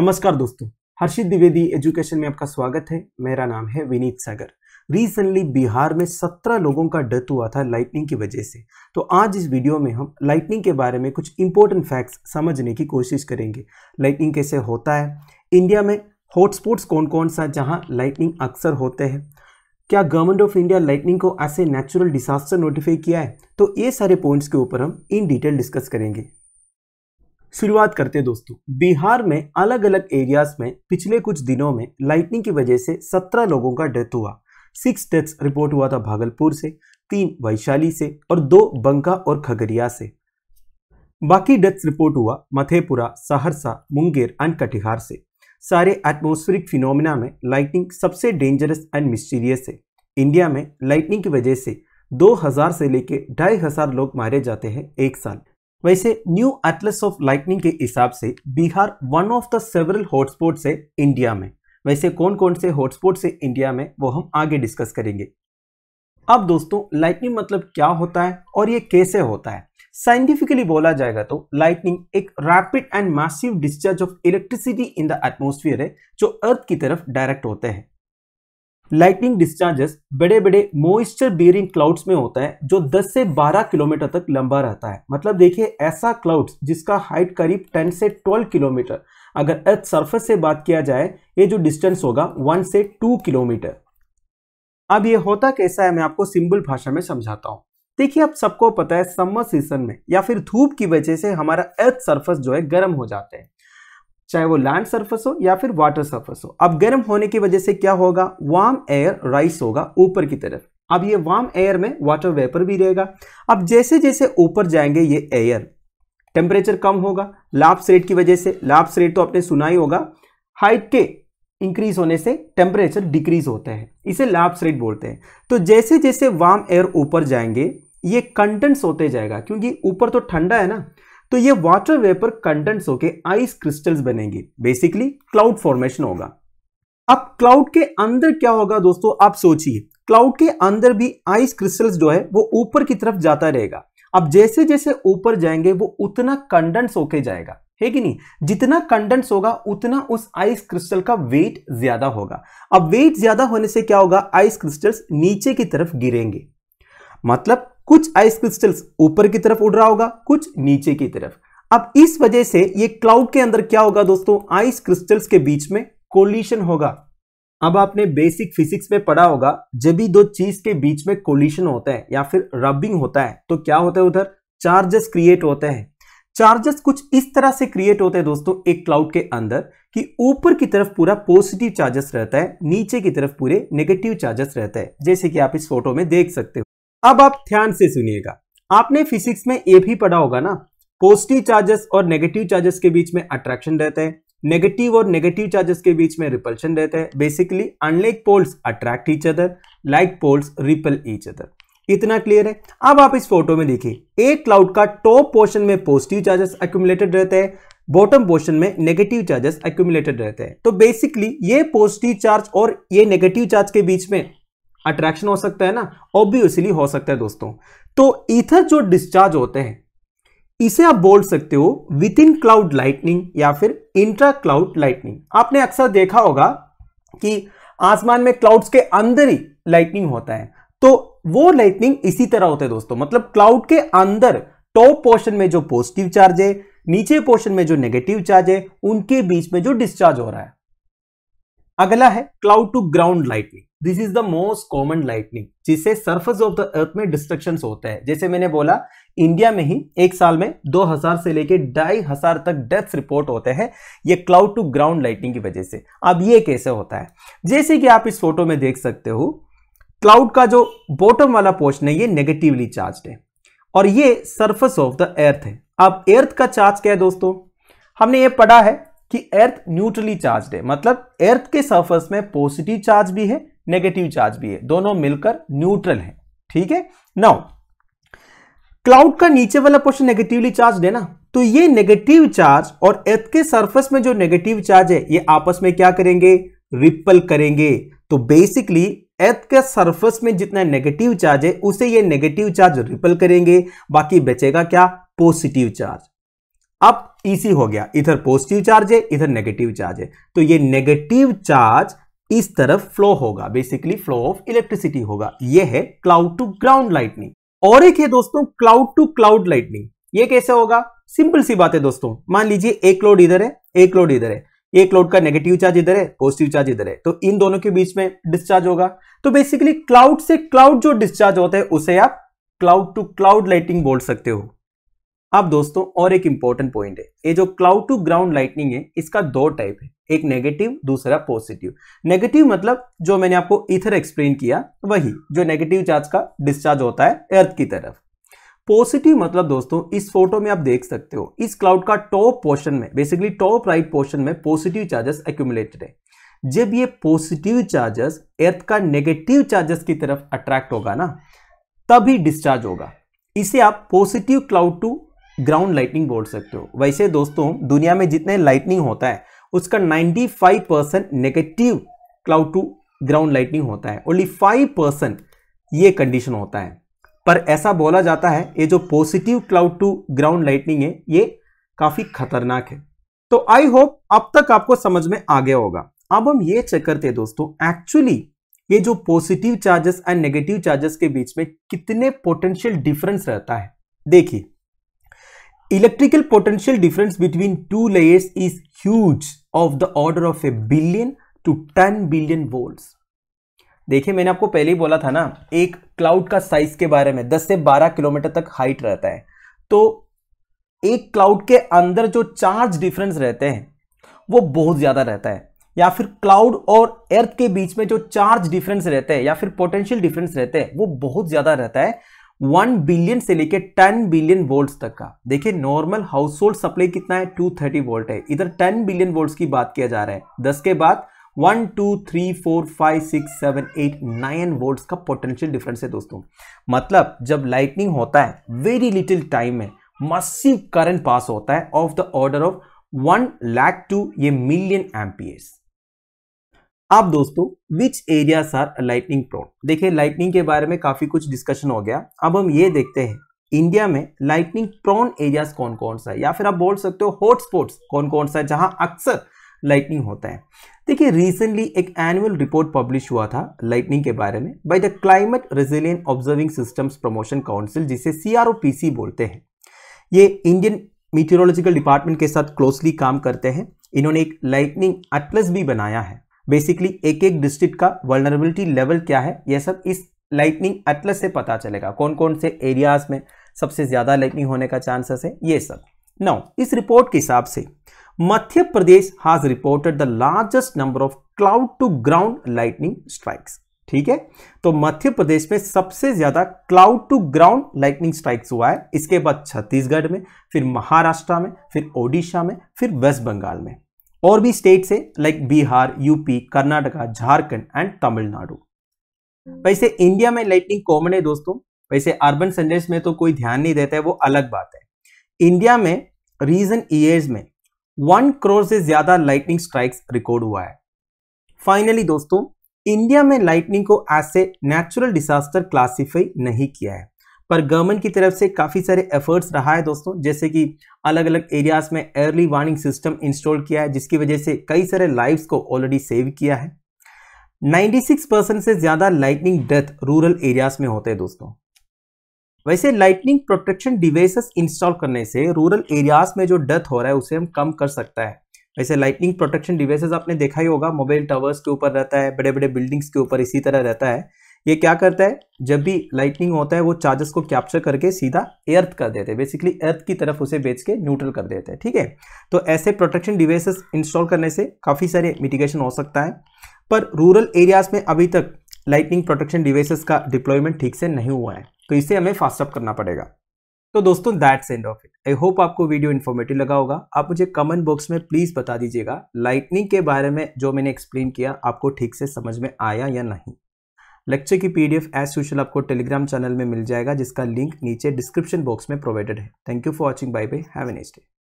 नमस्कार दोस्तों हर्षित द्विवेदी एजुकेशन में आपका स्वागत है मेरा नाम है विनीत सागर रिसेंटली बिहार में सत्रह लोगों का डेथ हुआ था लाइटनिंग की वजह से तो आज इस वीडियो में हम लाइटनिंग के बारे में कुछ इंपॉर्टेंट फैक्ट्स समझने की कोशिश करेंगे लाइटनिंग कैसे होता है इंडिया में हॉटस्पॉट्स कौन कौन सा जहाँ लाइटनिंग अक्सर होते हैं क्या गवर्नमेंट ऑफ इंडिया लाइटनिंग को ऐसे नेचुरल डिसास्टर नोटिफाई किया है तो ये सारे पॉइंट्स के ऊपर हम इन डिटेल डिस्कस करेंगे शुरुआत करते दोस्तों बिहार में अलग अलग एरियाज में पिछले कुछ दिनों में लाइटनिंग की वजह से सत्रह लोगों का डेथ हुआ सिक्स डेथ्स रिपोर्ट हुआ था भागलपुर से तीन वैशाली से और दो बंका और खगड़िया से बाकी डेथ्स रिपोर्ट हुआ मथेपुरा सहरसा मुंगेर एंड कटिहार से सारे एटमोस्फेरिक फिनोमिना में लाइटनिंग सबसे डेंजरस एंड मिस्टीरियस है इंडिया में लाइटनिंग की वजह से 2000 से लेकर ढाई हजार लोग मारे जाते हैं एक साल वैसे न्यू एटलस ऑफ लाइटनिंग के हिसाब से Bihar one of the several hotspots है इंडिया में वैसे कौन कौन से हॉटस्पॉट्स है इंडिया में वो हम आगे डिस्कस करेंगे अब दोस्तों लाइटनिंग मतलब क्या होता है और ये कैसे होता है साइंटिफिकली बोला जाएगा तो लाइटनिंग एक rapid and massive discharge of electricity in the atmosphere है जो अर्थ की तरफ डायरेक्ट होते हैं लाइटनिंग डिस्चार्जेस बड़े बड़े मोइस्चर बियरिंग क्लाउड्स में होता है जो 10 से 12 किलोमीटर तक लंबा रहता है मतलब देखिए ऐसा क्लाउड्स जिसका हाइट करीब 10 से 12 किलोमीटर अगर अर्थ सरफेस से बात किया जाए ये जो डिस्टेंस होगा 1 से 2 किलोमीटर अब ये होता कैसा है मैं आपको सिंपल भाषा में समझाता हूँ देखिए आप सबको पता है समर सीजन में या फिर धूप की वजह से हमारा अर्थ सर्फस जो है गर्म हो जाते हैं चाहे वो लैंड सरफेस हो या फिर वाटर सरफेस हो अब गर्म होने की वजह से क्या होगा वार्म एयर राइस होगा ऊपर की तरफ अब ये वार्म एयर में वाटर वेपर भी रहेगा अब जैसे जैसे ऊपर जाएंगे ये एयर टेम्परेचर कम होगा लाप्स रेट की वजह से लाप्स रेट तो आपने सुना ही होगा हाइट के इंक्रीज होने से टेम्परेचर डिक्रीज होता है इसे लाप्स रेट बोलते हैं तो जैसे जैसे वार्म एयर ऊपर जाएंगे ये कंटेंट्स होते जाएगा क्योंकि ऊपर तो ठंडा है ना तो ये वाटर वेपर कंटेंट्स होके आइस क्रिस्टल्स बनेंगे बेसिकली क्लाउड फॉर्मेशन होगा अब क्लाउड के अंदर क्या होगा दोस्तों आप सोचिए क्लाउड के अंदर भी आइस क्रिस्टल्स जो है वो ऊपर की तरफ जाता रहेगा अब जैसे जैसे ऊपर जाएंगे वो उतना कंडेंस होके जाएगा है कि नहीं जितना कंडेंस होगा उतना उस आइस क्रिस्टल का वेट ज्यादा होगा अब वेट ज्यादा होने से क्या होगा आइस क्रिस्टल्स नीचे की तरफ गिरेंगे मतलब कुछ आइस क्रिस्टल्स ऊपर की तरफ उड़ रहा होगा कुछ नीचे की तरफ अब इस वजह से ये क्लाउड के अंदर क्या होगा दोस्तों आइस क्रिस्टल्स के बीच में कोलिशन होगा अब आपने बेसिक फिजिक्स में पढ़ा होगा जब भी दो चीज के बीच में कोलिशन होता है या फिर रबिंग होता है तो क्या होता है उधर चार्जेस क्रिएट होते हैं चार्जेस कुछ इस तरह से क्रिएट होते हैं दोस्तों एक क्लाउड के अंदर कि ऊपर की तरफ पूरा पॉजिटिव चार्जेस रहता है नीचे की तरफ पूरे नेगेटिव चार्जेस रहता है जैसे कि आप इस फोटो में देख सकते हो अब आप ध्यान से सुनिएगा आपने फिजिक्स में ये भी पढ़ा होगा ना पॉजिटिव चार्जेस और नेगेटिव चार्जेस के बीच में अट्रैक्शन रहता है नेगेटिव और नेगेटिव चार्जेस के बीच में रिपल्शन रहता है basically unlike poles attract each other like poles repel each other इतना क्लियर है अब आप इस फोटो में देखिए एक क्लाउड का टॉप पोर्शन में पॉजिटिव चार्जेस अक्यूमुलेटेड रहते हैं बॉटम पोर्शन में नेगेटिव चार्जेस अक्यूमुलेटेड रहते हैं तो बेसिकली ये पॉजिटिव चार्ज और ये नेगेटिव चार्ज के बीच में अट्रैक्शन हो सकता है ना ऑब्वियसली हो सकता है दोस्तों तो ईथर जो डिस्चार्ज होते हैं इसे आप बोल सकते हो विद इन क्लाउड लाइटनिंग या फिर इंट्रा क्लाउड लाइटनिंग आपने अक्सर देखा होगा कि आसमान में क्लाउड्स के अंदर ही लाइटनिंग होता है तो वो लाइटनिंग इसी तरह होते हैं दोस्तों मतलब क्लाउड के अंदर टॉप पोर्शन में जो पॉजिटिव चार्ज है नीचे पोर्शन में जो नेगेटिव चार्ज है उनके बीच में जो डिस्चार्ज हो रहा है अगला है cloud to ground lightning this is the most common lightning जिससे सर्फस ऑफ द अर्थ में डिस्ट्रक्शन होता है जैसे मैंने बोला इंडिया में ही एक साल में 2000 से लेकर ढाई हजार तक डेथ रिपोर्ट होते हैं ये क्लाउड टू ग्राउंड लाइटनिंग की वजह से अब ये कैसे होता है जैसे कि आप इस फोटो में देख सकते हो क्लाउड का जो बॉटम वाला पोर्शन है ये नेगेटिवली चार्ज है और ये सर्फस ऑफ द अर्थ है अब अर्थ का चार्ज क्या है दोस्तों हमने ये पढ़ा है कि अर्थ न्यूट्रली चार्ज है मतलब अर्थ के सर्फस में पॉजिटिव चार्ज भी है नेगेटिव चार्ज भी है दोनों मिलकर न्यूट्रल है ठीक है नाउ क्लाउड का नीचे वाला पोर्शन नेगेटिवली चार्ज है ना तो ये नेगेटिव चार्ज और एथ के सरफेस में जो नेगेटिव चार्ज है ये आपस में क्या करेंगे रिपल करेंगे तो बेसिकली एथ के सरफेस में जितना नेगेटिव चार्ज है उसे ये नेगेटिव चार्ज रिपल करेंगे बाकी बचेगा क्या पॉजिटिव चार्ज अब इसी हो गया इधर पॉजिटिव चार्ज है इधर नेगेटिव चार्ज है तो ये नेगेटिव चार्ज इस तरफ फ्लो होगा बेसिकली फ्लो ऑफ इलेक्ट्रिसिटी होगा यह है क्लाउड टू ग्राउंड लाइटनिंग और एक है दोस्तों क्लाउड टू क्लाउड लाइटनिंग ये कैसे होगा सिंपल सी बात है दोस्तों मान लीजिए एक लोड इधर है एक लोड इधर है एक लोड का नेगेटिव चार्ज इधर है पॉजिटिव चार्ज इधर है तो इन दोनों के बीच में डिस्चार्ज होगा तो बेसिकली क्लाउड से क्लाउड जो डिस्चार्ज होता है उसे आप क्लाउड टू क्लाउड लाइटिंग बोल सकते हो अब दोस्तों और एक इंपॉर्टेंट पॉइंट है ये जो क्लाउड टू ग्राउंड लाइटनिंग है इसका दो टाइप है एक नेगेटिव दूसरा पॉजिटिव नेगेटिव मतलब जो मैंने आपको इथर एक्सप्लेन किया वही जो नेगेटिव चार्ज का डिस्चार्ज होता है अर्थ की तरफ पॉजिटिव मतलब दोस्तों इस फोटो में आप देख सकते हो इस क्लाउड का टॉप पोर्शन में बेसिकली टॉप राइट पोर्शन में पॉजिटिव चार्जेस एक्यूमुलेटेड है जब ये पॉजिटिव चार्जेस अर्थ का नेगेटिव चार्जेस की तरफ अट्रैक्ट होगा ना तभी डिस्चार्ज होगा इसे आप positive cloud to ground lightning बोल सकते हो वैसे दोस्तों दुनिया में जितने लाइटनिंग होता है उसका 95 percent negative cloud to ground lightning होता है ओनली 5 परसेंट ये कंडीशन होता है पर ऐसा बोला जाता है ये जो positive cloud to ground lightning है ये काफ़ी खतरनाक है तो आई होप अब तक आपको समझ में आ गया होगा अब हम ये चेक करते हैं दोस्तों एक्चुअली ये जो positive charges and negative charges के बीच में कितने पोटेंशियल डिफरेंस रहता है देखिए electrical potential difference between two layers is huge of the order of a billion to 10 billion volts देखिए मैंने आपको पहले ही बोला था ना एक क्लाउड का साइज के बारे में 10 से 12 किलोमीटर तक हाइट रहता है तो एक क्लाउड के अंदर जो चार्ज डिफरेंस रहते हैं वो बहुत ज़्यादा रहता है या फिर क्लाउड और अर्थ के बीच में जो चार्ज डिफरेंस रहते हैं या फिर पोटेंशियल डिफरेंस रहते हैं वो बहुत ज़्यादा रहता है वन बिलियन से लेकर टेन बिलियन वोल्ट तक का देखिए नॉर्मल हाउस होल्ड सप्लाई कितना है टू थर्टी वोल्ट है इधर टेन बिलियन वोल्ट की बात किया जा रहा है दस के बाद one two three four five six seven eight nine volt का पोटेंशियल डिफरेंस है दोस्तों मतलब जब लाइटनिंग होता है वेरी लिटिल टाइम में मसिव करंट पास होता है of the order of one lakh to ये मिलियन एम्पियर्स अब दोस्तों which areas are lightning prone देखिए लाइटनिंग के बारे में काफी कुछ डिस्कशन हो गया अब हम ये देखते हैं इंडिया में लाइटनिंग प्रोन एरियाज कौन कौन सा है या फिर आप बोल सकते हो हॉटस्पॉट्स स्पॉट्स कौन कौन सा है जहां अक्सर लाइटनिंग होता है देखिए रिसेंटली एक एनुअल रिपोर्ट पब्लिश हुआ था लाइटनिंग के बारे में by the climate resilient observing systems promotion council जिसे सी बोलते हैं ये इंडियन मीटरोलॉजिकल डिपार्टमेंट के साथ क्लोजली काम करते हैं इन्होंने एक लाइटनिंग एटलस भी बनाया है बेसिकली एक एक डिस्ट्रिक्ट का वर्नरेबिलिटी लेवल क्या है यह सब इस लाइटनिंग एटलस से पता चलेगा कौन कौन से एरियाज में सबसे ज़्यादा लाइटनिंग होने का चांसेस है ये सब नौ इस रिपोर्ट के हिसाब से Madhya Pradesh has reported the largest number of cloud to ground lightning strikes ठीक है तो मध्य प्रदेश में सबसे ज्यादा cloud to ground lightning strikes हुआ है इसके बाद छत्तीसगढ़ में फिर महाराष्ट्र में फिर ओडिशा में फिर वेस्ट बंगाल में और भी स्टेट्स है like Bihar UP Karnataka Jharkhand and Tamil Nadu वैसे इंडिया में लाइटनिंग कॉमन है दोस्तों वैसे अर्बन सेंटर्स में तो कोई ध्यान नहीं देता है वो अलग बात है इंडिया में रीजन ईयर्स में वन करोड़ से ज्यादा लाइटनिंग स्ट्राइक्स रिकॉर्ड हुआ है फाइनली दोस्तों इंडिया में लाइटनिंग को ऐसे नेचुरल डिजास्टर क्लासीफाई नहीं किया है पर गवर्नमेंट की तरफ से काफ़ी सारे एफर्ट्स रहा है दोस्तों जैसे कि अलग अलग एरियाज़ में अर्ली वार्निंग सिस्टम इंस्टॉल किया है जिसकी वजह से कई सारे लाइव्स को ऑलरेडी सेव किया है 96 परसेंट से ज़्यादा लाइटनिंग डेथ रूरल एरियाज़ में होते हैं दोस्तों वैसे लाइटनिंग प्रोटेक्शन डिवाइसेस इंस्टॉल करने से रूरल एरियाज में जो डेथ हो रहा है उसे हम कम कर सकता है वैसे लाइटनिंग प्रोटेक्शन डिवाइसेस आपने देखा ही होगा मोबाइल टावर्स के ऊपर रहता है बड़े बड़े बिल्डिंग्स के ऊपर इसी तरह रहता है ये क्या करता है जब भी लाइटनिंग होता है वो चार्जेस को कैप्चर करके सीधा अर्थ कर देते हैं बेसिकली अर्थ की तरफ उसे बेच के न्यूट्रल कर देते हैं ठीक है तो ऐसे प्रोटेक्शन डिवाइसेस इंस्टॉल करने से काफ़ी सारे मिटिगेशन हो सकता है पर रूरल एरियाज़ में अभी तक लाइटनिंग प्रोटेक्शन डिवाइसेस का डिप्लॉयमेंट ठीक से नहीं हुआ है तो इसे हमें फास्टअप करना पड़ेगा तो दोस्तों that's end of it I hope आपको वीडियो इन्फॉर्मेटिव लगा होगा आप मुझे कमेंट बॉक्स में प्लीज़ बता दीजिएगा लाइटनिंग के बारे में जो मैंने एक्सप्लेन किया आपको ठीक से समझ में आया या नहीं लेक्चर की पीडीएफ एज यूजल आपको टेलीग्राम चैनल में मिल जाएगा जिसका लिंक नीचे डिस्क्रिप्शन बॉक्स में प्रोवाइडेड है thank you for watching bye bye have a next day